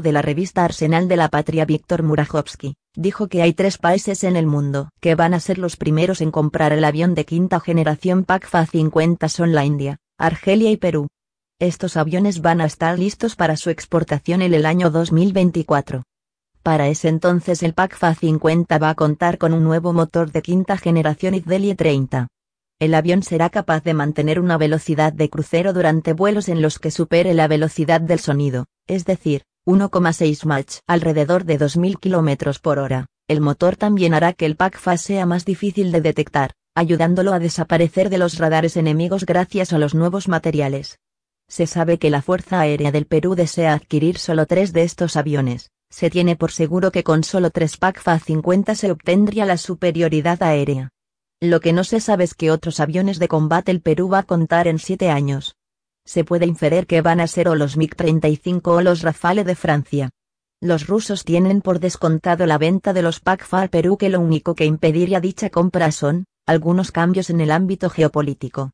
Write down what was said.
de la revista Arsenal de la Patria Víctor Murajovsky, dijo que hay tres países en el mundo que van a ser los primeros en comprar el avión de quinta generación PACFA 50 son la India, Argelia y Perú. Estos aviones van a estar listos para su exportación en el año 2024. Para ese entonces el PACFA 50 va a contar con un nuevo motor de quinta generación Iddelie 30. El avión será capaz de mantener una velocidad de crucero durante vuelos en los que supere la velocidad del sonido, es decir, 1,6 Mach alrededor de 2.000 km por hora. El motor también hará que el PACFA sea más difícil de detectar, ayudándolo a desaparecer de los radares enemigos gracias a los nuevos materiales. Se sabe que la Fuerza Aérea del Perú desea adquirir solo tres de estos aviones. Se tiene por seguro que con solo tres PACFA 50 se obtendría la superioridad aérea. Lo que no se sabe es que otros aviones de combate el Perú va a contar en siete años se puede inferir que van a ser o los MiG-35 o los Rafale de Francia. Los rusos tienen por descontado la venta de los pac Perú que lo único que impediría dicha compra son, algunos cambios en el ámbito geopolítico.